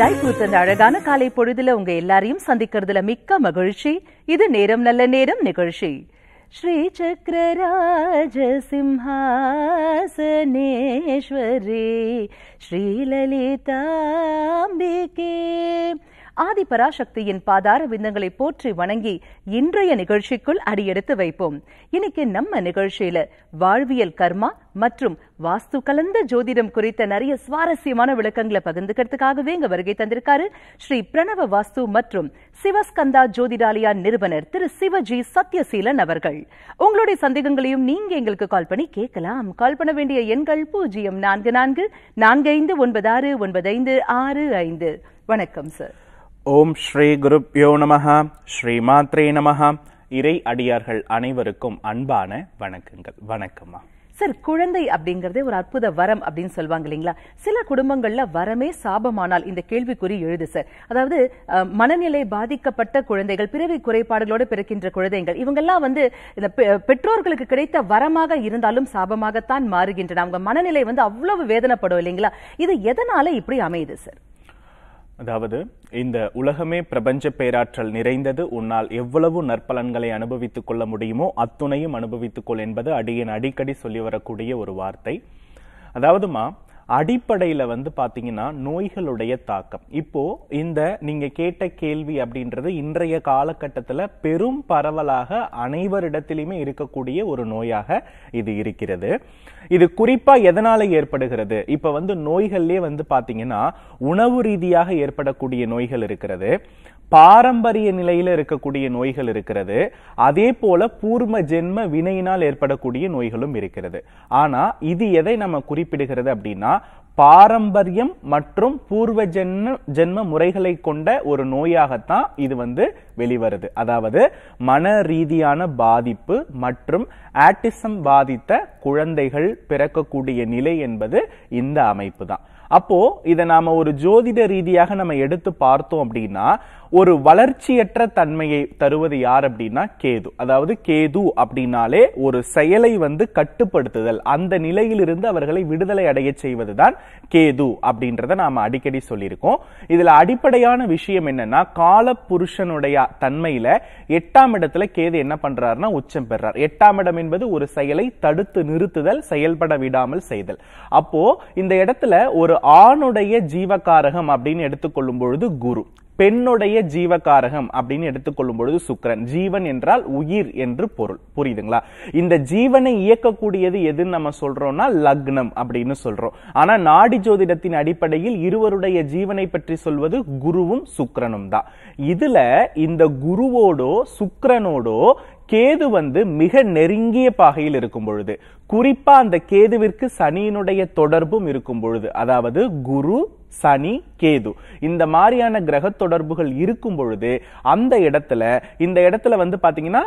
இதாய் அந்த அழகான காலை பொழுதுல உங்க எல்லாரையும் சந்திக்கிறதுல மிக்க மகிழ்ச்சி இது நேரம் நல்ல நேரம் நிகழ்ச்சி ஸ்ரீ சக்கரராஜ சிம்ஹாசனேஸ்வரி ஸ்ரீலலிதாம்பிகே ஆதிபராசக்தியின் பாதார விந்தங்களை போற்றி வணங்கி இன்றைய நிகழ்ச்சிக்குள் அடியெடுத்து வைப்போம் இன்னைக்கு நம்ம நிகழ்ச்சியில வாழ்வியல் கர்மா மற்றும் வாஸ்து கலந்த ஜோதிடம் குறித்த நிறைய சுவாரஸ்யமான விளக்கங்களை பகிர்ந்துக்கிறதுக்காகவே இங்க வருகை தந்திருக்காரு ஸ்ரீ பிரணவ வாஸ்து மற்றும் சிவஸ்கந்தா ஜோதிடாலயா நிறுவனர் திரு சிவஜி சத்யசீலன் அவர்கள் உங்களுடைய சந்தேகங்களையும் நீங்க எங்களுக்கு கால் பண்ணி கேட்கலாம் கால் பண்ண வேண்டிய எண்கள் பூஜ்ஜியம் நான்கு நான்கு நான்கு ஐந்து ஒன்பது ஆறு ஒன்பது ஐந்து ஆறு ஐந்து வணக்கம் சார் ஓம் ஸ்ரீ குருப்யோ நம மாத்ரே நம இறை அடியார்கள் அனைவருக்கும் அன்பான வணக்கங்கள் வணக்கம்மா சார் குழந்தை அப்படிங்கறதே ஒரு அற்புத வரம் அப்படின்னு சொல்லுவாங்க இல்லைங்களா சில குடும்பங்கள்ல வரமே சாபமானால் இந்த கேள்விக்குறி எழுது சார் அதாவது மனநிலை பாதிக்கப்பட்ட குழந்தைகள் பிறவி குறைபாடுகளோடு பிறக்கின்ற குழந்தைகள் இவங்கெல்லாம் வந்து இந்த பெற்றோர்களுக்கு கிடைத்த வரமாக இருந்தாலும் சாபமாகத்தான் மாறுகின்றன அவங்க மனநிலை வந்து அவ்வளவு வேதனைப்படும் இல்லைங்களா இது எதனால இப்படி அமையுது சார் அதாவது இந்த உலகமே பிரபஞ்ச பேராற்றல் நிறைந்தது உன்னால் எவ்வளவு நற்பலன்களை அனுபவித்துக் கொள்ள முடியுமோ அத்துணையும் அனுபவித்துக்கொள் என்பது அடியின் அடிக்கடி சொல்லி வரக்கூடிய ஒரு வார்த்தை அதாவதுமா அடிப்படையில் வந்து பார்த்தீங்கன்னா நோய்களுடைய தாக்கம் இப்போ இந்த நீங்க கேட்ட கேள்வி அப்படின்றது இன்றைய காலகட்டத்தில் பெரும் பரவலாக அனைவரிடத்திலுமே இருக்கக்கூடிய ஒரு நோயாக இது இருக்கிறது இது குறிப்பா எதனால ஏற்படுகிறது இப்ப வந்து நோய்கள்லேயே வந்து பார்த்தீங்கன்னா உணவு ரீதியாக ஏற்படக்கூடிய நோய்கள் இருக்கிறது பாரம்பரிய நிலையில் இருக்கக்கூடிய நோய்கள் இருக்கிறது அதே போல பூர்வ ஜென்ம வினையினால் ஏற்படக்கூடிய நோய்களும் இருக்கிறது ஆனா இது எதை நம்ம குறிப்பிடுகிறது அப்படின்னா பாரம்பரியம் மற்றும் பூர்வ ஜென்ம ஜென்ம முறைகளை கொண்ட ஒரு நோயாகத்தான் இது வந்து வெளிவருது அதாவது மன ரீதியான பாதிப்பு மற்றும் ஆட்டிசம் பாதித்த குழந்தைகள் பிறக்கக்கூடிய நிலை என்பது இந்த அமைப்பு தான் அப்போ இதை நாம ஒரு ஜோதிட ரீதியாக நம்ம எடுத்து பார்த்தோம் அப்படின்னா ஒரு வளர்ச்சியற்ற தன்மையை தருவது யார் அப்படின்னா கேது அதாவது கேது அப்படின்னாலே ஒரு செயலை வந்து கட்டுப்படுத்துதல் அந்த நிலையிலிருந்து அவர்களை விடுதலை அடைய செய்வதுதான் கேது அப்படின்றத நாம் அடிக்கடி சொல்லியிருக்கோம் இதில் அடிப்படையான விஷயம் என்னன்னா கால புருஷனுடைய தன்மையில எட்டாம் இடத்துல கேது என்ன பண்றாருன்னா உச்சம் பெறார் எட்டாம் இடம் என்பது ஒரு செயலை தடுத்து நிறுத்துதல் செயல்பட விடாமல் செய்தல் அப்போ இந்த இடத்துல ஒரு ஆணுடைய ஜீவகாரகம் அப்படின்னு எடுத்துக்கொள்ளும் பொழுது குரு பெண்ணுடைய ஜீவகாரகம் அப்படின்னு எடுத்துக்கொள்ளும் பொழுது சுக்கரன் ஜீவன் என்றால் உயிர் என்று பொருள் புரியுதுங்களா இந்த ஜீவனை இயக்கக்கூடியது எதுன்னு நம்ம சொல்றோம்னா லக்னம் அப்படின்னு சொல்றோம் ஆனா நாடி ஜோதிடத்தின் அடிப்படையில் இருவருடைய ஜீவனை பற்றி சொல்வது குருவும் சுக்கரனும் தான் இதுல இந்த குருவோடோ சுக்கரனோடோ கேது வந்து மிக நெருங்கிய பாகையில் இருக்கும் பொழுது குறிப்பா அந்த கேதுவிற்கு சனியினுடைய தொடர்பும் இருக்கும் பொழுது அதாவது குரு சனி கேது இந்த மாதிரியான கிரக தொடர்புகள் இருக்கும் பொழுது அந்த இடத்துல இந்த இடத்துல வந்து பாத்தீங்கன்னா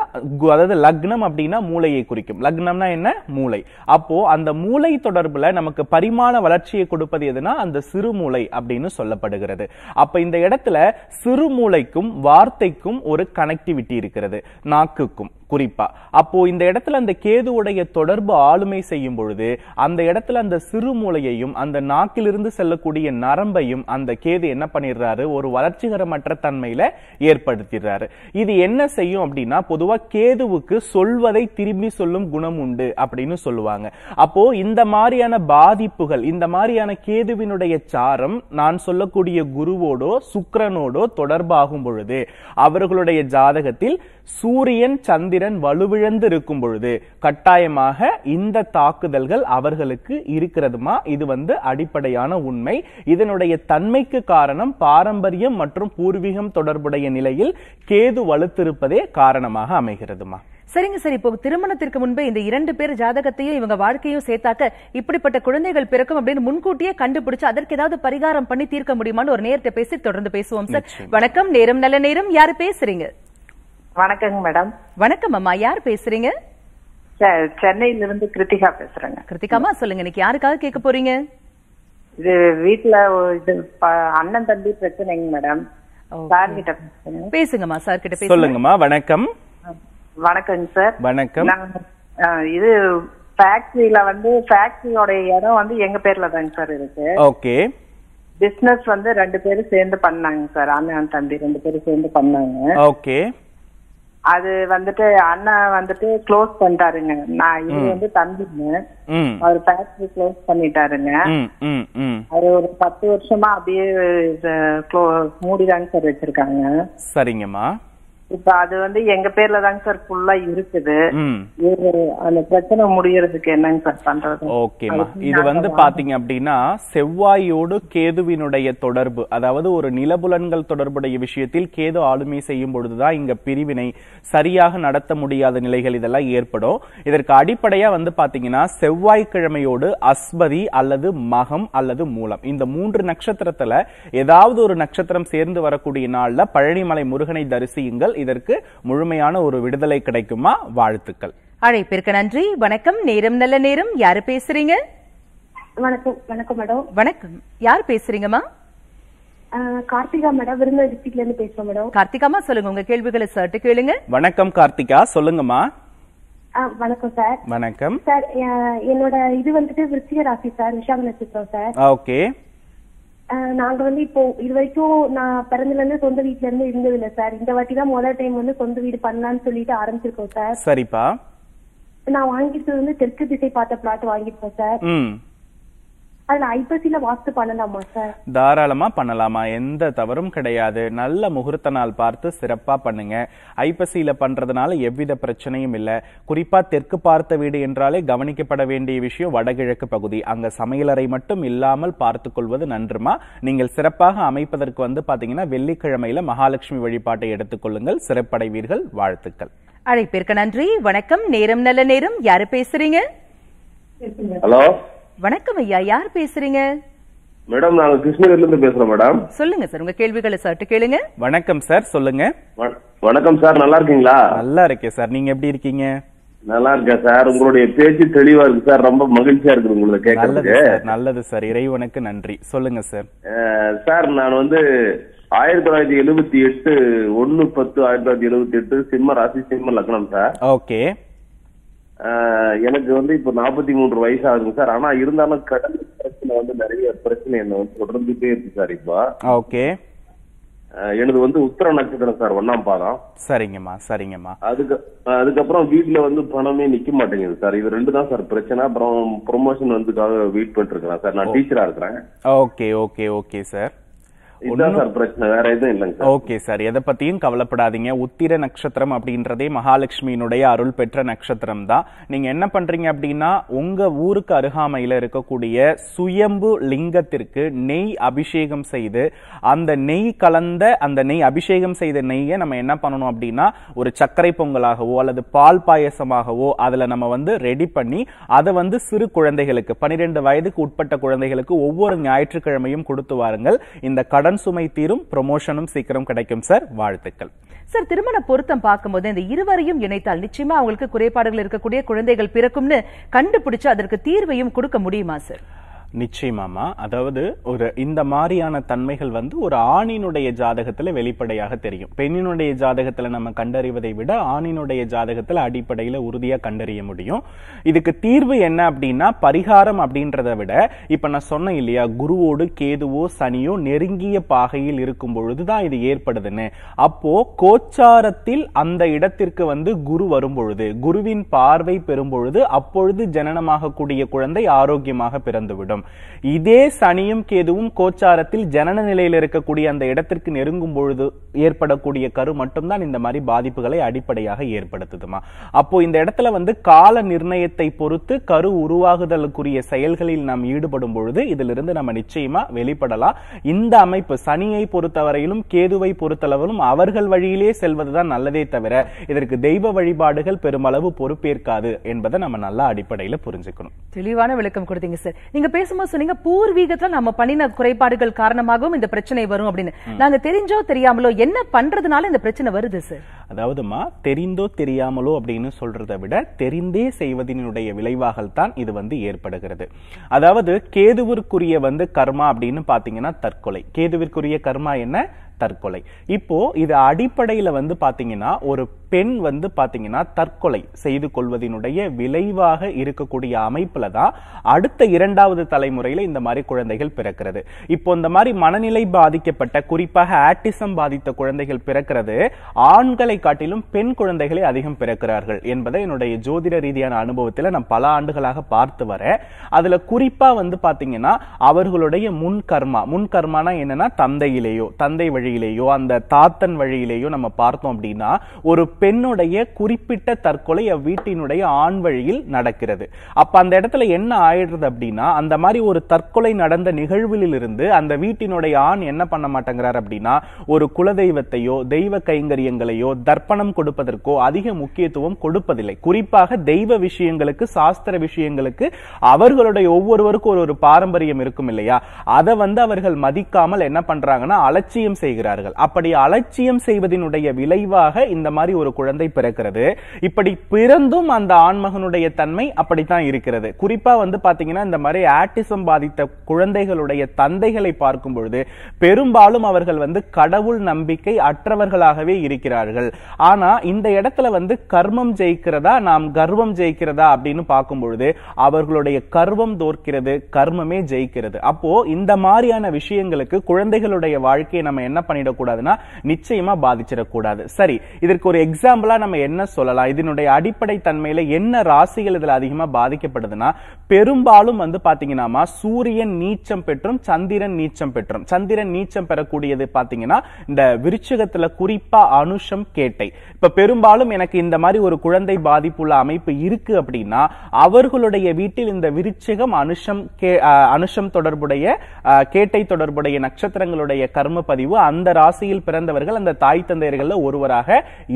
அதாவது லக்னம் அப்படின்னா மூளையை குறிக்கும் லக்னம்னா என்ன மூளை அப்போ அந்த மூளை தொடர்புல நமக்கு பரிமாண வளர்ச்சியை கொடுப்பது எதுனா அந்த சிறுமூளை அப்படின்னு சொல்லப்படுகிறது அப்ப இந்த இடத்துல சிறுமூளைக்கும் வார்த்தைக்கும் ஒரு கனெக்டிவிட்டி இருக்கிறது நாக்குக்கும் குறிப்பா அப்போ இந்த இடத்துல அந்த கேதுவுடைய தொடர்பு ஆளுமை செய்யும் பொழுது அந்த இடத்துல அந்த சிறு மூளையையும் அந்த நாக்கிலிருந்து செல்லக்கூடிய நரம்பையும் அந்த கேது என்ன பண்ணிடுறாரு ஒரு வளர்ச்சிகரமற்ற தன்மையில ஏற்படுத்திடுறாரு இது என்ன செய்யும் அப்படின்னா பொதுவா கேதுவுக்கு சொல்வதை திரும்பி சொல்லும் குணம் உண்டு அப்படின்னு சொல்லுவாங்க அப்போ இந்த மாதிரியான பாதிப்புகள் இந்த மாதிரியான கேதுவினுடைய சாரம் நான் சொல்லக்கூடிய குருவோடோ சுக்கரனோடோ தொடர்பாகும் பொழுது அவர்களுடைய ஜாதகத்தில் சூரியன் சந்திரன் வலுவிழந்து இருக்கும் பொழுது கட்டாயமாக இந்த தாக்குதல்கள் அவர்களுக்கு இருக்கிறதுமா இது வந்து அடிப்படையான உண்மை இதனுடைய தன்மைக்கு காரணம் பாரம்பரியம் மற்றும் பூர்வீகம் தொடர்புடைய நிலையில் கேது வலுத்திருப்பதே காரணமாக அமைகிறதுமா சரிங்க சரி இப்போ திருமணத்திற்கு முன்பே இந்த இரண்டு பேர் ஜாதகத்தையும் இவங்க வாழ்க்கையும் சேர்த்தாக்க இப்படிப்பட்ட குழந்தைகள் பிறக்கும் அப்படின்னு முன்கூட்டியே கண்டுபிடிச்சு அதற்கு ஏதாவது பரிகாரம் பண்ணி தீர்க்க முடியுமான்னு ஒரு நேரத்தை பேசி தொடர்ந்து பேசுவோம் சார் வணக்கம் நேரம் நல்ல நேரம் யாரு பேசுறீங்க வணக்கங்க மேடம் வணக்கம் அம்மா யார் பேசுறீங்க சென்னையில இருந்து கிருத்திகா பேசுறேங்க கிருத்திகாமா சொல்லுங்க இன்னைக்கு யாருக்காக கேட்க போறீங்க இது வீட்டுல இது அண்ணன் தம்பி பிரச்சனைங்க மேடம் சார் கிட்ட பேசுங்கம்மா சார் கிட்ட சொல்லுங்கம்மா வணக்கம் வணக்கங்க சார் வணக்கம் நாங்க ஆ, இது ஃபேக்டரியில வந்து ஃபேக்டரியோட இடம் வந்து எங்க பேர்ல தாங்க சார் இருக்கு ஓகே பிசினஸ் வந்து ரெண்டு பேரும் சேர்ந்து பண்ணாங்க சார் அண்ணன் தம்பி ரெண்டு பேரும் சேர்ந்து பண்ணாங்க ஓகே அது வந்துட்டு அண்ணா வந்துட்டு க்ளோஸ் பண்ணிட்டாருங்க நான் இது வந்து தம்பிங்க அவர் ஃபேக்டரி க்ளோஸ் பண்ணிட்டாருங்க அது ஒரு பத்து வருஷமா அப்படியே மூடிதாங்க சார் வச்சிருக்காங்க சரிங்கம்மா இப்ப அது வந்து எங்க பேர்ல தாங்க சார் ஃபுல்லா இருக்குது அந்த பிரச்சனை முடியறதுக்கு என்னங்க சார் ஓகேமா இது வந்து பாத்தீங்க அப்படின்னா செவ்வாயோடு கேதுவினுடைய தொடர்பு அதாவது ஒரு நிலபுலன்கள் தொடர்புடைய விஷயத்தில் கேது ஆளுமை செய்யும் பொழுதுதான் இங்க பிரிவினை சரியாக நடத்த முடியாத நிலைகள் இதெல்லாம் ஏற்படும் இதற்கு அடிப்படையா வந்து பாத்தீங்கன்னா செவ்வாய்க்கிழமையோடு அஸ்பதி அல்லது மகம் அல்லது மூலம் இந்த மூன்று நட்சத்திரத்துல ஏதாவது ஒரு நட்சத்திரம் சேர்ந்து வரக்கூடிய நாள்ல பழனிமலை முருகனை தரிசியுங்கள் இதற்கு முழுமையான ஒரு விடுதலை கிடைக்குமா வாழ்த்துக்கள் அழைப்பிற்கு நன்றி வணக்கம் நேரம் நல்ல நேரம் யாரு பேசுறீங்க வணக்கம் வணக்கம் மேடம் வணக்கம் யார் பேசுறீங்கம்மா கார்த்திகா மேடம் விருந்தர் டிஸ்ட்ரிக்ட்ல இருந்து பேசுறோம் மேடம் கார்த்திகாமா சொல்லுங்க உங்க கேள்விகளை சர்ட்டு கேளுங்க வணக்கம் கார்த்திகா சொல்லுங்கம்மா வணக்கம் சார் வணக்கம் சார் என்னோட இது வந்துட்டு விருச்சிக ராசி சார் விஷாக நட்சத்திரம் சார் ஓகே நாங்க வந்து இப்போ இது வரைக்கும் நான் பிறந்தில இருந்து சொந்த வீட்ல இருந்து இருந்தது இல்ல சார் இந்த வாட்டி தான் முதல் டைம் வந்து சொந்த வீடு பண்ணலாம்னு சொல்லிட்டு ஆரம்பிச்சிருக்கோம் சார் சரிப்பா நான் வாங்கிட்டு வந்து தெற்கு திசை பார்த்த பிளாட் வாங்கிருக்கோம் சார் அதுல ஐப்பசியில வாஸ்து பண்ணலாமா சார் தாராளமா பண்ணலாமா எந்த தவறும் கிடையாது நல்ல முகூர்த்த நாள் பார்த்து சிறப்பா பண்ணுங்க ஐப்பசியில பண்றதுனால எவ்வித பிரச்சனையும் இல்ல குறிப்பா தெற்கு பார்த்த வீடு என்றாலே கவனிக்கப்பட வேண்டிய விஷயம் வடகிழக்கு பகுதி அங்க சமையலறை மட்டும் இல்லாமல் பார்த்து கொள்வது நன்றுமா நீங்கள் சிறப்பாக அமைப்பதற்கு வந்து பாத்தீங்கன்னா வெள்ளிக்கிழமையில மகாலட்சுமி வழிபாட்டை எடுத்துக்கொள்ளுங்கள் சிறப்படைவீர்கள் வாழ்த்துக்கள் அழைப்பிற்கு நன்றி வணக்கம் நேரம் நல்ல நேரம் யாரு பேசுறீங்க ஹலோ வணக்கம் ஐயா யார் பேசுறீங்க மேடம் நாங்க கிருஷ்ணகிரில இருந்து பேசுறோம் மேடம் சொல்லுங்க சார் உங்க கேள்விகளை சார்ட்டு கேளுங்க வணக்கம் சார் சொல்லுங்க வணக்கம் சார் நல்லா இருக்கீங்களா நல்லா இருக்கேன் சார் நீங்க எப்படி இருக்கீங்க நல்லா இருக்கேன் சார் உங்களுடைய பேச்சு தெளிவா இருக்கு சார் ரொம்ப மகிழ்ச்சியா இருக்கு உங்களுக்கு கேட்கறதுக்கு நல்லது சார் இறைவனுக்கு நன்றி சொல்லுங்க சார் சார் நான் வந்து ஆயிரத்தி தொள்ளாயிரத்தி எழுபத்தி எட்டு ஒன்னு பத்து ஆயிரத்தி தொள்ளாயிரத்தி எழுபத்தி எட்டு சிம்ம ராசி சிம்ம லக்னம் சார் ஓகே எனக்கு வந்து இப்ப நாற்பத்தி மூன்று வயசு ஆகுங்க சார் ஆனா இருந்தாலும் கடல் பிரச்சனை வந்து நிறைய பிரச்சனை என்ன வந்து தொடர்ந்துட்டே இருக்கு சார் இப்போ ஓகே எனது வந்து உத்தர நட்சத்திரம் சார் ஒன்னாம் பாதம் சரிங்கம்மா சரிங்கம்மா அதுக்கு அதுக்கப்புறம் வீட்டுல வந்து பணமே நிக்க மாட்டேங்குது சார் இது ரெண்டு தான் சார் பிரச்சனை அப்புறம் ப்ரொமோஷன் வந்துக்காக வெயிட் பண்ணிட்டு இருக்கிறேன் சார் நான் டீச்சரா இருக்கிறேன் okay okay okay sir okay அருள் பெற்ற நட்சத்திரம் இருக்கக்கூடிய சுயம்பு லிங்கத்திற்கு நெய் அபிஷேகம் செய்து அந்த நெய் கலந்த அந்த நெய் அபிஷேகம் செய்த என்ன அப்படின்னா ஒரு சர்க்கரை பொங்கலாகவோ அல்லது பால் பாயசமாகவோ அதுல நம்ம வந்து ரெடி பண்ணி அதை வந்து சிறு குழந்தைகளுக்கு பனிரெண்டு வயதுக்கு உட்பட்ட குழந்தைகளுக்கு ஒவ்வொரு ஞாயிற்றுக்கிழமையும் கொடுத்து வாருங்கள் இந்த கடன் கடன் சுமை தீரும் ப்ரொமோஷனும் சீக்கிரம் கிடைக்கும் சார் வாழ்த்துக்கள் சார் திருமண பொருத்தம் பார்க்கும்போது இந்த இருவரையும் இணைத்தால் நிச்சயமா அவங்களுக்கு குறைபாடுகள் இருக்கக்கூடிய குழந்தைகள் பிறக்கும்னு கண்டுபிடிச்சு அதற்கு தீர்வையும் கொடுக்க முடியுமா சார் நிச்சயமாமா அதாவது ஒரு இந்த மாதிரியான தன்மைகள் வந்து ஒரு ஆணினுடைய ஜாதகத்துல வெளிப்படையாக தெரியும் பெண்ணினுடைய ஜாதகத்துல நம்ம கண்டறிவதை விட ஆணினுடைய ஜாதகத்துல அடிப்படையில உறுதியா கண்டறிய முடியும் இதுக்கு தீர்வு என்ன அப்படின்னா பரிகாரம் அப்படின்றத விட இப்ப நான் சொன்னேன் இல்லையா குருவோடு கேதுவோ சனியோ நெருங்கிய பாகையில் இருக்கும் பொழுதுதான் இது ஏற்படுதுன்னு அப்போ கோச்சாரத்தில் அந்த இடத்திற்கு வந்து குரு வரும் பொழுது குருவின் பார்வை பெறும் பொழுது அப்பொழுது ஜனனமாகக்கூடிய குழந்தை ஆரோக்கியமாக பிறந்துவிடும் வரும் இதே சனியும் கேதுவும் கோச்சாரத்தில் ஜனன நிலையில் இருக்கக்கூடிய அந்த இடத்திற்கு நெருங்கும் பொழுது ஏற்படக்கூடிய கரு மட்டும்தான் இந்த மாதிரி பாதிப்புகளை அடிப்படையாக ஏற்படுத்துதுமா அப்போ இந்த இடத்துல வந்து கால நிர்ணயத்தை பொறுத்து கரு உருவாகுதலுக்குரிய செயல்களில் நாம் ஈடுபடும் பொழுது இதிலிருந்து நம்ம நிச்சயமா வெளிப்படலாம் இந்த அமைப்பு சனியை பொறுத்தவரையிலும் கேதுவை பொறுத்தளவிலும் அவர்கள் வழியிலே செல்வதுதான் நல்லதே தவிர இதற்கு தெய்வ வழிபாடுகள் பெருமளவு பொறுப்பேற்காது என்பதை நம்ம நல்லா அடிப்படையில் புரிஞ்சுக்கணும் தெளிவான விளக்கம் கொடுத்தீங்க சார் நீங்க பேச வித்தியாசமா சொன்னீங்க பூர்வீகத்துல நம்ம பண்ணின குறைபாடுகள் காரணமாகவும் இந்த பிரச்சனை வரும் அப்படின்னு நாங்க தெரிஞ்சோ தெரியாமலோ என்ன பண்றதுனால இந்த பிரச்சனை வருது சார் அதாவதுமா தெரிந்தோ தெரியாமலோ அப்படின்னு சொல்றதை விட தெரிந்தே செய்வதனுடைய விளைவாக தான் இது வந்து ஏற்படுகிறது அதாவது கேதுவிற்குரிய வந்து கர்மா அப்படின்னு பாத்தீங்கன்னா தற்கொலை கேதுவிற்குரிய கர்மா என்ன தற்கொலை இப்போ இது அடிப்படையில வந்து பாத்தீங்கன்னா ஒரு பெண் வந்து பார்த்தீங்கன்னா தற்கொலை செய்து கொள்வதனுடைய விளைவாக இருக்கக்கூடிய அமைப்பில் தான் அடுத்த இரண்டாவது தலைமுறையில் இந்த மாதிரி குழந்தைகள் பிறக்கிறது இப்போ இந்த மாதிரி மனநிலை பாதிக்கப்பட்ட குறிப்பாக ஆட்டிசம் பாதித்த குழந்தைகள் பிறக்கிறது ஆண்களை காட்டிலும் பெண் குழந்தைகளை அதிகம் பிறக்கிறார்கள் என்பதை என்னுடைய ஜோதிட ரீதியான அனுபவத்தில் நான் பல ஆண்டுகளாக பார்த்து வரேன் அதில் குறிப்பாக வந்து பார்த்தீங்கன்னா அவர்களுடைய முன் கர்மா முன் கர்மானா என்னன்னா தந்தையிலேயோ தந்தை வழியிலேயோ அந்த தாத்தன் வழியிலேயோ நம்ம பார்த்தோம் அப்படின்னா ஒரு பெண்ணுடைய குறிப்பிட்ட தற்கொலை வீட்டினுடைய ஆண் வழியில் நடக்கிறது அப்ப அந்த இடத்துல என்ன ஆயிடுறது அப்படின்னா அந்த மாதிரி ஒரு தற்கொலை நடந்த நிகழ்விலிருந்து அந்த வீட்டினுடைய ஆண் என்ன பண்ண மாட்டேங்கிறார் அப்படின்னா ஒரு குலதெய்வத்தையோ தெய்வ கைங்கரியங்களையோ தர்ப்பணம் கொடுப்பதற்கோ அதிக முக்கியத்துவம் கொடுப்பதில்லை குறிப்பாக தெய்வ விஷயங்களுக்கு சாஸ்திர விஷயங்களுக்கு அவர்களுடைய ஒவ்வொருவருக்கும் ஒரு ஒரு பாரம்பரியம் இருக்கும் இல்லையா அதை வந்து அவர்கள் மதிக்காமல் என்ன பண்றாங்கன்னா அலட்சியம் செய்கிறார்கள் அப்படி அலட்சியம் செய்வதனுடைய விளைவாக இந்த மாதிரி ஒரு ஒரு குழந்தை பிறக்கிறது இப்படி பிறந்தும் அந்த ஆண்மகனுடைய தன்மை அப்படித்தான் இருக்கிறது குறிப்பா வந்து பாத்தீங்கன்னா இந்த மாதிரி ஆட்டிசம் பாதித்த குழந்தைகளுடைய தந்தைகளை பார்க்கும் பொழுது பெரும்பாலும் அவர்கள் வந்து கடவுள் நம்பிக்கை அற்றவர்களாகவே இருக்கிறார்கள் ஆனா இந்த இடத்துல வந்து கர்மம் ஜெயிக்கிறதா நாம் கர்வம் ஜெயிக்கிறதா அப்படின்னு பார்க்கும் பொழுது அவர்களுடைய கர்வம் தோற்கிறது கர்மமே ஜெயிக்கிறது அப்போ இந்த மாதிரியான விஷயங்களுக்கு குழந்தைகளுடைய வாழ்க்கையை நம்ம என்ன பண்ணிடக்கூடாதுன்னா நிச்சயமா பாதிச்சிடக்கூடாது சரி இதற்கு ஒரு எக்ஸாம்பிள் எக்ஸாம்பிளா நம்ம என்ன சொல்லலாம் இதனுடைய அடிப்படை தன்மையில என்ன ராசிகள் இதுல அதிகமா பாதிக்கப்படுதுன்னா பெரும்பாலும் வந்து பாத்தீங்கன்னா சூரியன் நீச்சம் பெற்றும் சந்திரன் நீச்சம் பெற்றும் சந்திரன் நீச்சம் பெறக்கூடியது பாத்தீங்கன்னா இந்த விருச்சகத்துல குறிப்பா அனுஷம் கேட்டை இப்ப பெரும்பாலும் எனக்கு இந்த மாதிரி ஒரு குழந்தை பாதிப்புள்ள அமைப்பு இருக்கு அப்படின்னா அவர்களுடைய வீட்டில் இந்த விருச்சகம் அனுஷம் கே அனுஷம் தொடர்புடைய கேட்டை தொடர்புடைய நட்சத்திரங்களுடைய கர்ம பதிவு அந்த ராசியில் பிறந்தவர்கள் அந்த தாய் தந்தையர்களில் ஒருவராக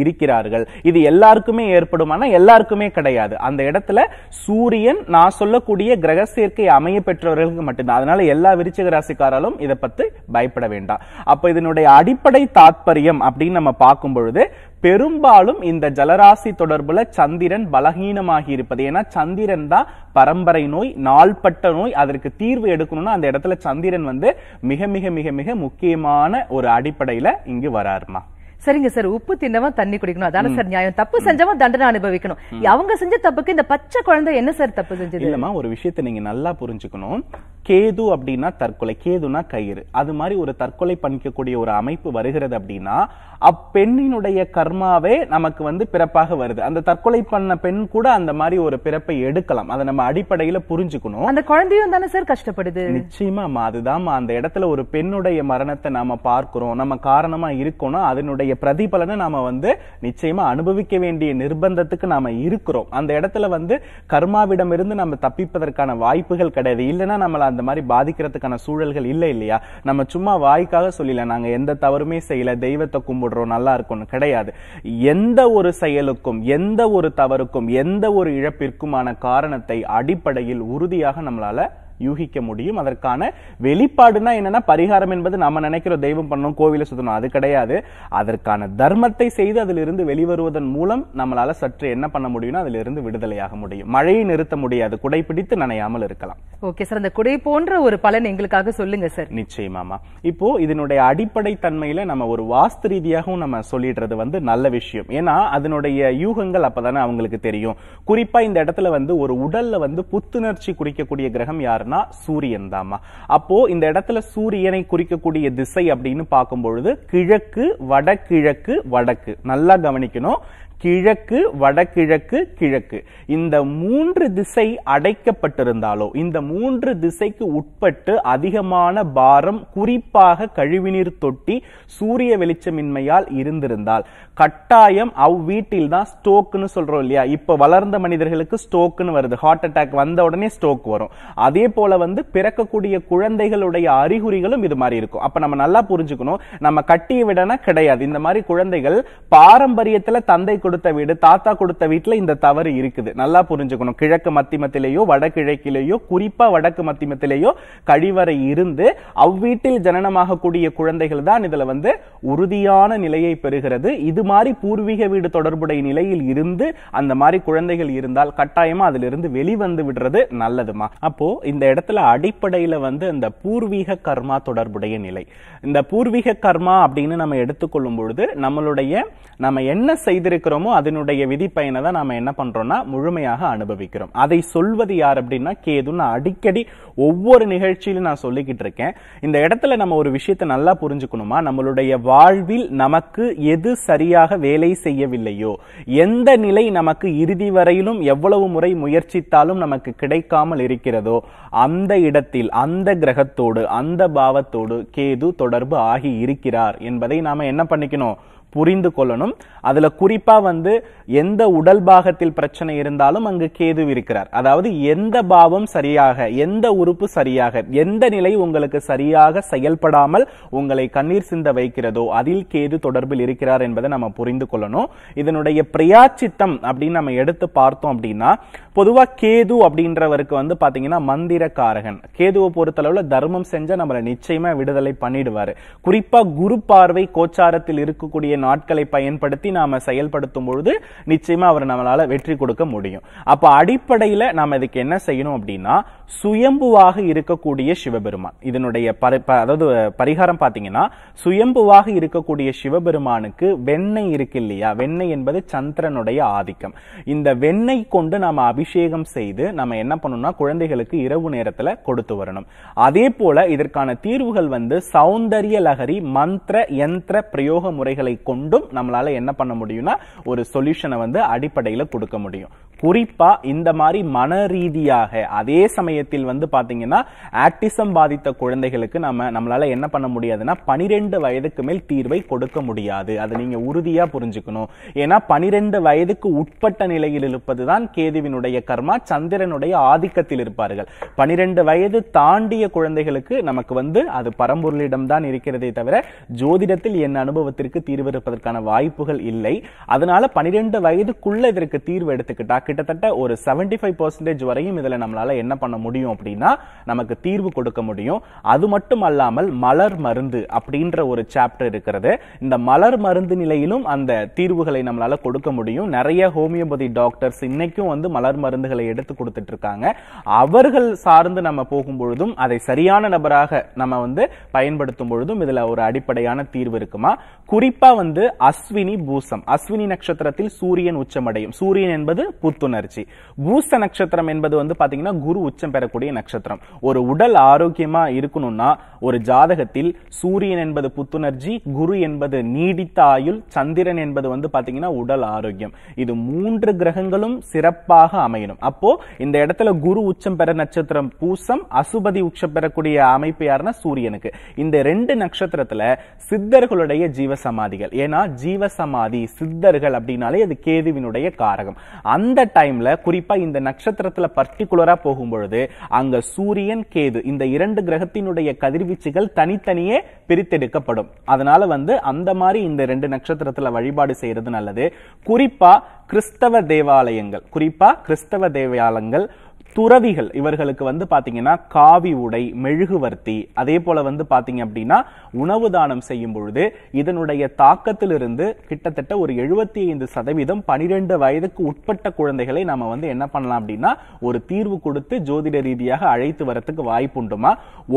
இருக்கிறார் இருக்கிறார்கள் இது எல்லாருக்குமே ஏற்படுமானா எல்லாருக்குமே கிடையாது அந்த இடத்துல சூரியன் நான் சொல்லக்கூடிய கிரக சேர்க்கை அமைய பெற்றவர்களுக்கு மட்டும்தான் அதனால எல்லா விருச்சிக ராசிக்காராலும் இதை பத்தி பயப்பட வேண்டாம் அப்ப இதனுடைய அடிப்படை தாத்பரியம் அப்படின்னு நம்ம பார்க்கும் பொழுது பெரும்பாலும் இந்த ஜலராசி தொடர்புல சந்திரன் பலகீனமாகி இருப்பது ஏன்னா சந்திரன் தான் பரம்பரை நோய் நாள்பட்ட நோய் அதற்கு தீர்வு எடுக்கணும்னா அந்த இடத்துல சந்திரன் வந்து மிக மிக மிக மிக முக்கியமான ஒரு அடிப்படையில இங்கு வராருமா சரிங்க சார் உப்பு தின்னவன் தண்ணி குடிக்கணும் அதான சார் நியாயம் தப்பு செஞ்சவன் தண்டனை அனுபவிக்கணும் அவங்க செஞ்ச தப்புக்கு இந்த பச்சை குழந்தை என்ன சார் தப்பு செஞ்சது இல்லமா ஒரு விஷயத்தை நீங்க நல்லா புரிஞ்சுக்கணும் கேது அப்படின்னா தற்கொலை கேதுனா கயிறு அது மாதிரி ஒரு தற்கொலை பண்ணிக்கக்கூடிய ஒரு அமைப்பு வருகிறது அப்படின்னா அப்பெண்ணினுடைய கர்மாவே நமக்கு வந்து பிறப்பாக வருது அந்த தற்கொலை பண்ண பெண் கூட அந்த மாதிரி ஒரு பிறப்பை எடுக்கலாம் அதை நம்ம அடிப்படையில புரிஞ்சுக்கணும் அந்த குழந்தையும் தானே சார் கஷ்டப்படுது நிச்சயமா அதுதான் அந்த இடத்துல ஒரு பெண்ணுடைய மரணத்தை நாம பார்க்கிறோம் நம்ம காரணமா இருக்கணும் அதனுடைய பிரதிபலனை நாம வந்து நிச்சயமா அனுபவிக்க வேண்டிய நிர்பந்தத்துக்கு நாம இருக்கிறோம் அந்த இடத்துல வந்து கர்மாவிடமிருந்து நம்ம தப்பிப்பதற்கான வாய்ப்புகள் கிடையாது இல்லைன்னா நம்மள அந்த மாதிரி பாதிக்கிறதுக்கான சூழல்கள் இல்லை இல்லையா நம்ம சும்மா வாய்க்காக சொல்லல நாங்க எந்த தவறுமே செய்யல தெய்வத்தை கும்பிடுறோம் நல்லா இருக்கும்னு கிடையாது எந்த ஒரு செயலுக்கும் எந்த ஒரு தவறுக்கும் எந்த ஒரு இழப்பிற்குமான காரணத்தை அடிப்படையில் உறுதியாக நம்மளால யூகிக்க முடியும் அதற்கான வெளிப்பாடுனா என்னன்னா பரிகாரம் என்பது நம்ம நினைக்கிறோம் தெய்வம் பண்ணும் கோவிலை சுத்தணும் அது கிடையாது அதற்கான தர்மத்தை செய்து அதிலிருந்து வெளிவருவதன் மூலம் நம்மளால சற்று என்ன பண்ண அதுல அதிலிருந்து விடுதலையாக முடியும் மழையை நிறுத்த முடியாது குடை பிடித்து நனையாமல் இருக்கலாம் ஓகே சார் அந்த குடை போன்ற ஒரு பலன் எங்களுக்காக சொல்லுங்க சார் நிச்சயமாமா இப்போ இதனுடைய அடிப்படை தன்மையில நம்ம ஒரு வாஸ்து ரீதியாகவும் நம்ம சொல்லிடுறது வந்து நல்ல விஷயம் ஏன்னா அதனுடைய யூகங்கள் அப்பதானே அவங்களுக்கு தெரியும் குறிப்பா இந்த இடத்துல வந்து ஒரு உடல்ல வந்து புத்துணர்ச்சி குறிக்கக்கூடிய கிரகம் யாரு யாருன்னா சூரியன் தாமா அப்போ இந்த இடத்துல சூரியனை குறிக்கக்கூடிய திசை அப்படின்னு பார்க்கும் பொழுது கிழக்கு வடகிழக்கு வடக்கு நல்லா கவனிக்கணும் கிழக்கு வடகிழக்கு கிழக்கு இந்த மூன்று திசை அடைக்கப்பட்டிருந்தாலோ இந்த மூன்று திசைக்கு உட்பட்டு அதிகமான பாரம் குறிப்பாக கழிவுநீர் தொட்டி சூரிய வெளிச்சமின்மையால் இருந்திருந்தால் கட்டாயம் அவ்வீட்டில் தான் ஸ்டோக்குன்னு சொல்றோம் இல்லையா இப்போ வளர்ந்த மனிதர்களுக்கு ஸ்டோக்குன்னு வருது ஹார்ட் அட்டாக் வந்த உடனே ஸ்டோக் வரும் அதே போல வந்து பிறக்கக்கூடிய குழந்தைகளுடைய அறிகுறிகளும் இது மாதிரி இருக்கும் அப்ப நம்ம நல்லா புரிஞ்சுக்கணும் நம்ம கட்டிய விடனா கிடையாது இந்த மாதிரி குழந்தைகள் பாரம்பரியத்துல தந்தை கொடுத்த வீடு தாத்தா கொடுத்த வீட்டில் இந்த தவறு இருக்குது நல்லா புரிஞ்சுக்கணும் கிழக்கு மத்திமத்திலேயோ வடகிழக்கிலேயோ குறிப்பாக வடக்கு மத்திமத்திலேயோ கழிவறை இருந்து அவ்வீட்டில் கூடிய குழந்தைகள் தான் இதில் வந்து உறுதியான நிலையை பெறுகிறது இது மாதிரி பூர்வீக வீடு தொடர்புடைய நிலையில் இருந்து அந்த மாதிரி குழந்தைகள் இருந்தால் கட்டாயமா அதிலிருந்து வெளிவந்து விடுறது நல்லதுமா அப்போ இந்த இடத்துல அடிப்படையில் வந்து இந்த பூர்வீக கர்மா தொடர்புடைய நிலை இந்த பூர்வீக கர்மா அப்படின்னு நம்ம எடுத்துக்கொள்ளும் பொழுது நம்மளுடைய நம்ம என்ன செய்திருக்கிறோம் பார்க்கிறோமோ அதனுடைய விதிப்பயனை தான் நாம என்ன பண்றோம்னா முழுமையாக அனுபவிக்கிறோம் அதை சொல்வது யார் அப்படின்னா கேதுன்னு அடிக்கடி ஒவ்வொரு நிகழ்ச்சியிலும் நான் சொல்லிக்கிட்டு இருக்கேன் இந்த இடத்துல நம்ம ஒரு விஷயத்தை நல்லா புரிஞ்சுக்கணுமா நம்மளுடைய வாழ்வில் நமக்கு எது சரியாக வேலை செய்யவில்லையோ எந்த நிலை நமக்கு இறுதி வரையிலும் எவ்வளவு முறை முயற்சித்தாலும் நமக்கு கிடைக்காமல் இருக்கிறதோ அந்த இடத்தில் அந்த கிரகத்தோடு அந்த பாவத்தோடு கேது தொடர்பு ஆகி இருக்கிறார் என்பதை நாம என்ன பண்ணிக்கணும் புரிந்து கொள்ளணும் அதுல குறிப்பா வந்து எந்த உடல் பாகத்தில் பிரச்சனை இருந்தாலும் அங்கு கேது இருக்கிறார் அதாவது எந்த பாவம் சரியாக எந்த உறுப்பு சரியாக எந்த நிலை உங்களுக்கு சரியாக செயல்படாமல் உங்களை கண்ணீர் சிந்த வைக்கிறதோ அதில் கேது தொடர்பில் இருக்கிறார் என்பதை நம்ம புரிந்து கொள்ளணும் இதனுடைய பிரியாச்சித்தம் அப்படின்னு நம்ம எடுத்து பார்த்தோம் அப்படின்னா பொதுவா கேது அப்படின்றவருக்கு வந்து பாத்தீங்கன்னா மந்திரக்காரகன் கேதுவை பொறுத்தளவுல தர்மம் செஞ்சா நம்மளை நிச்சயமா விடுதலை பண்ணிடுவாரு குறிப்பா குரு பார்வை கோச்சாரத்தில் இருக்கக்கூடிய நாட்களை பயன்படுத்தி நாம செயல்படுத்தும் பொழுது நிச்சயமா அவர் நம்மளால வெற்றி கொடுக்க முடியும் அப்ப அடிப்படையில நாம இதுக்கு என்ன செய்யணும் அப்படின்னா சுயம்புவாக இருக்கக்கூடிய சிவபெருமான் இதனுடைய அதாவது பரிகாரம் பார்த்தீங்கன்னா சுயம்புவாக இருக்கக்கூடிய சிவபெருமானுக்கு வெண்ணெய் இருக்கு இல்லையா வெண்ணெய் என்பது சந்திரனுடைய ஆதிக்கம் இந்த வெண்ணெய் கொண்டு நாம அபிஷேகம் செய்து நம்ம என்ன பண்ணணும்னா குழந்தைகளுக்கு இரவு நேரத்தில் கொடுத்து வரணும் அதே போல இதற்கான தீர்வுகள் வந்து சௌந்தரிய லகரி மந்திர யந்திர பிரயோக முறைகளை கொண்டும் நம்மளால என்ன பண்ண முடியும்னா ஒரு சொல்யூஷனை வந்து அடிப்படையில் கொடுக்க முடியும் குறிப்பா இந்த மாதிரி மன ரீதியாக அதே சமயம் சமயத்தில் வந்து பார்த்தீங்கன்னா ஆக்டிசம் பாதித்த குழந்தைகளுக்கு நம்ம நம்மளால என்ன பண்ண முடியாதுன்னா பனிரெண்டு வயதுக்கு மேல் தீர்வை கொடுக்க முடியாது அதை நீங்க உறுதியா புரிஞ்சுக்கணும் ஏன்னா பனிரெண்டு வயதுக்கு உட்பட்ட நிலையில் இருப்பதுதான் கேதுவினுடைய கர்மா சந்திரனுடைய ஆதிக்கத்தில் இருப்பார்கள் பனிரெண்டு வயது தாண்டிய குழந்தைகளுக்கு நமக்கு வந்து அது பரம்பொருளிடம் தான் இருக்கிறதே தவிர ஜோதிடத்தில் என் அனுபவத்திற்கு தீர்வு இருப்பதற்கான வாய்ப்புகள் இல்லை அதனால பனிரெண்டு வயதுக்குள்ள இதற்கு தீர்வு எடுத்துக்கிட்டா கிட்டத்தட்ட ஒரு செவன்டி ஃபைவ் பர்சன்டேஜ் வரையும் இதுல நம்மளால என்ன பண்ண முடியும் அப்படின்னா நமக்கு தீர்வு கொடுக்க முடியும் அது மட்டும் அல்லாமல் மலர் மருந்து அப்படின்ற ஒரு சாப்டர் இருக்கிறது இந்த மலர் மருந்து நிலையிலும் அந்த தீர்வுகளை நம்மளால கொடுக்க முடியும் நிறைய ஹோமியோபதி டாக்டர்ஸ் இன்னைக்கும் வந்து மலர் மருந்துகளை எடுத்து கொடுத்துட்டு இருக்காங்க அவர்கள் சார்ந்து நம்ம போகும் பொழுதும் அதை சரியான நபராக நம்ம வந்து பயன்படுத்தும் பொழுதும் இதுல ஒரு அடிப்படையான தீர்வு இருக்குமா குறிப்பா வந்து அஸ்வினி பூசம் அஸ்வினி நட்சத்திரத்தில் சூரியன் உச்சமடையும் சூரியன் என்பது புத்துணர்ச்சி பூச நட்சத்திரம் என்பது வந்து பாத்தீங்கன்னா குரு உச்சம் பெறக்கூடிய நட்சத்திரம் ஒரு உடல் ஆரோக்கியமா இருக்கணும்னா ஒரு ஜாதகத்தில் சூரியன் என்பது புத்துணர்ச்சி குரு என்பது நீடித்த ஆயுள் சந்திரன் என்பது வந்து பாத்தீங்கன்னா உடல் ஆரோக்கியம் இது மூன்று கிரகங்களும் சிறப்பாக அமையணும் அப்போ இந்த இடத்துல குரு உச்சம் பெற நட்சத்திரம் பூசம் அசுபதி உச்சம் பெறக்கூடிய அமைப்பு யாருன்னா சூரியனுக்கு இந்த ரெண்டு நட்சத்திரத்துல சித்தர்களுடைய ஜீவசமாதிகள் ஏன்னா ஜீவசமாதி சித்தர்கள் அப்படின்னாலே அது கேதுவினுடைய காரகம் அந்த டைம்ல குறிப்பா இந்த நட்சத்திரத்துல பர்டிகுலரா போகும்பொழுது அங்க சூரியன் கேது இந்த இரண்டு கிரகத்தினுடைய கதிர்வீச்சுகள் தனித்தனியே பிரித்தெடுக்கப்படும் அதனால வந்து அந்த மாதிரி இந்த ரெண்டு நட்சத்திரத்துல வழிபாடு செய்யறது நல்லது குறிப்பா கிறிஸ்தவ தேவாலயங்கள் குறிப்பா கிறிஸ்தவ தேவாலயங்கள் துறவிகள் இவர்களுக்கு வந்து பாத்தீங்கன்னா காவி உடை மெழுகுவர்த்தி அதே போல வந்து பாத்தீங்க அப்படின்னா உணவு தானம் செய்யும் பொழுது இதனுடைய தாக்கத்திலிருந்து கிட்டத்தட்ட ஒரு எழுபத்தி ஐந்து சதவீதம் பனிரெண்டு வயதுக்கு உட்பட்ட குழந்தைகளை நம்ம வந்து என்ன பண்ணலாம் அப்படின்னா ஒரு தீர்வு கொடுத்து ஜோதிட ரீதியாக அழைத்து வரத்துக்கு வாய்ப்புண்டுமா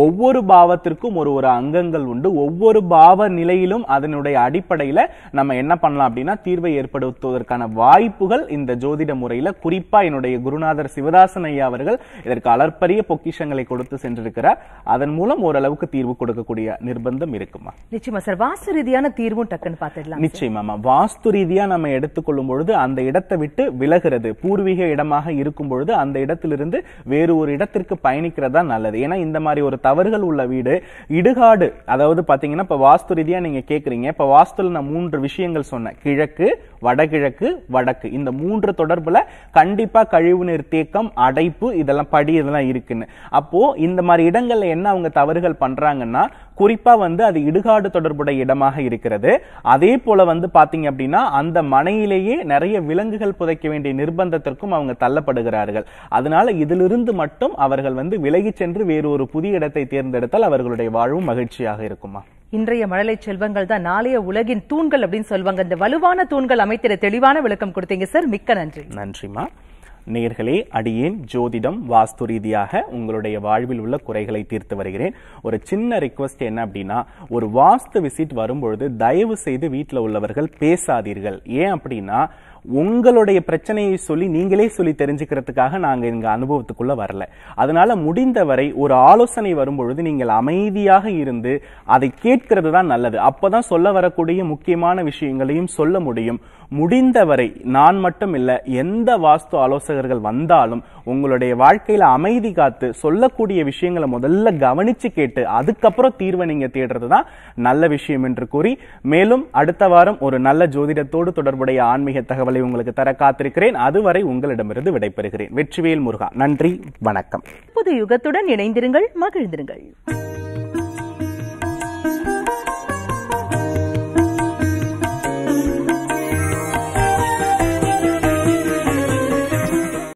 ஒவ்வொரு பாவத்திற்கும் ஒரு ஒரு அங்கங்கள் உண்டு ஒவ்வொரு பாவ நிலையிலும் அதனுடைய அடிப்படையில நம்ம என்ன பண்ணலாம் அப்படின்னா தீர்வை ஏற்படுத்துவதற்கான வாய்ப்புகள் இந்த ஜோதிட முறையில குறிப்பா என்னுடைய குருநாதர் சிவதாசன் ஐயா அவர்கள் இதற்கு அளப்பரிய பொக்கிஷங்களை கொடுத்து சென்றிருக்கிறார் அதன் மூலம் ஓரளவுக்கு தீர்வு கொடுக்கக்கூடிய நிர்பந்தம் இருக்குமா நிச்சயமா சார் வாஸ்து ரீதியான தீர்வும் டக்குன்னு பார்த்துடலாம் நிச்சயமாமா வாஸ்து ரீதியா நம்ம எடுத்துக்கொள்ளும் பொழுது அந்த இடத்தை விட்டு விலகிறது பூர்வீக இடமாக இருக்கும் பொழுது அந்த இடத்திலிருந்து வேறு ஒரு இடத்திற்கு பயணிக்கிறதா நல்லது ஏன்னா இந்த மாதிரி ஒரு தவறுகள் உள்ள வீடு இடுகாடு அதாவது பாத்தீங்கன்னா இப்ப வாஸ்து ரீதியா நீங்க கேக்குறீங்க இப்ப வாஸ்துல நான் மூன்று விஷயங்கள் சொன்னேன் கிழக்கு வடகிழக்கு வடக்கு இந்த மூன்று தொடர்புல கண்டிப்பா கழிவு நீர் தேக்கம் அடைப்பு அமைப்பு இதெல்லாம் படி இதெல்லாம் இருக்குன்னு அப்போ இந்த மாதிரி இடங்கள்ல என்ன அவங்க தவறுகள் பண்றாங்கன்னா குறிப்பா வந்து அது இடுகாடு தொடர்புடைய இடமாக இருக்கிறது அதே போல வந்து பார்த்தீங்க அப்படின்னா அந்த மனையிலேயே நிறைய விலங்குகள் புதைக்க வேண்டிய நிர்பந்தத்திற்கும் அவங்க தள்ளப்படுகிறார்கள் அதனால இதிலிருந்து மட்டும் அவர்கள் வந்து விலகி சென்று வேறு ஒரு புதிய இடத்தை தேர்ந்தெடுத்தால் அவர்களுடைய வாழ்வும் மகிழ்ச்சியாக இருக்குமா இன்றைய மழலை செல்வங்கள் தான் நாளைய உலகின் தூண்கள் அப்படின்னு சொல்லுவாங்க இந்த வலுவான தூண்கள் அமைத்திட தெளிவான விளக்கம் கொடுத்தீங்க சார் மிக்க நன்றி நன்றிமா நேர்களே அடியேன் ஜோதிடம் வாஸ்து ரீதியாக உங்களுடைய வாழ்வில் உள்ள குறைகளை தீர்த்து வருகிறேன் ஒரு சின்ன ரிக்வஸ்ட் என்ன அப்படின்னா ஒரு வாஸ்து விசிட் வரும்பொழுது தயவு செய்து வீட்டில் உள்ளவர்கள் பேசாதீர்கள் ஏன் அப்படின்னா உங்களுடைய பிரச்சனையை சொல்லி நீங்களே சொல்லி தெரிஞ்சுக்கிறதுக்காக நாங்கள் எங்கள் அனுபவத்துக்குள்ளே வரல அதனால முடிந்தவரை ஒரு ஆலோசனை வரும்பொழுது நீங்கள் அமைதியாக இருந்து அதை கேட்கிறது தான் நல்லது அப்போ தான் சொல்ல வரக்கூடிய முக்கியமான விஷயங்களையும் சொல்ல முடியும் முடிந்தவரை நான் மட்டும் இல்லை எந்த வாஸ்து ஆலோசகர்கள் வந்தாலும் உங்களுடைய வாழ்க்கையில் அமைதி காத்து சொல்லக்கூடிய விஷயங்களை முதல்ல கவனித்து கேட்டு அதுக்கப்புறம் தீர்வை நீங்கள் தேடுறது தான் நல்ல விஷயம் என்று கூறி மேலும் அடுத்த வாரம் ஒரு நல்ல ஜோதிடத்தோடு தொடர்புடைய ஆன்மீக தகவலை உங்களுக்கு தர காத்திருக்கிறேன் அதுவரை உங்களிடமிருந்து விடைபெறுகிறேன் வெற்றிவேல் முருகா நன்றி வணக்கம் புது யுகத்துடன் இணைந்திருங்கள் மகிழ்ந்திருங்கள்